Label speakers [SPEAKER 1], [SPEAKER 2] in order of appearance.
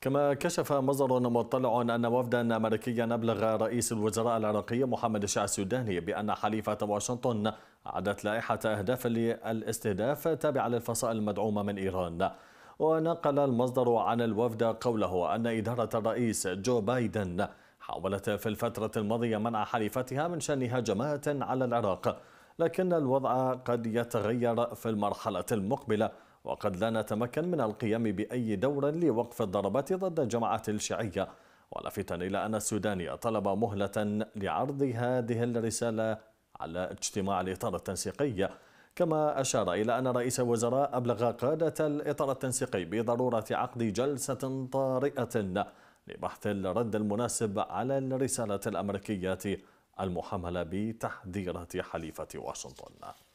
[SPEAKER 1] كما كشف مصدر مطلع أن وفدا أمريكيا أبلغ رئيس الوزراء العراقي محمد الشاه السوداني بأن حليفة واشنطن أعدت لائحة أهداف للاستهداف تابعة للفصائل المدعومة من إيران ونقل المصدر عن الوفد قوله أن إدارة الرئيس جو بايدن حاولت في الفترة الماضية منع حليفتها من شن هجمات على العراق لكن الوضع قد يتغير في المرحلة المقبلة وقد لا نتمكن من القيام بأي دور لوقف الضربات ضد الجماعة الشيعية ولافتا إلى أن السوداني طلب مهلة لعرض هذه الرسالة على اجتماع الإطار التنسيقي كما أشار إلى أن رئيس الوزراء أبلغ قادة الإطار التنسيقي بضرورة عقد جلسة طارئة لبحث الرد المناسب على الرسالة الأمريكية المحملة بتحذيرات حليفة واشنطن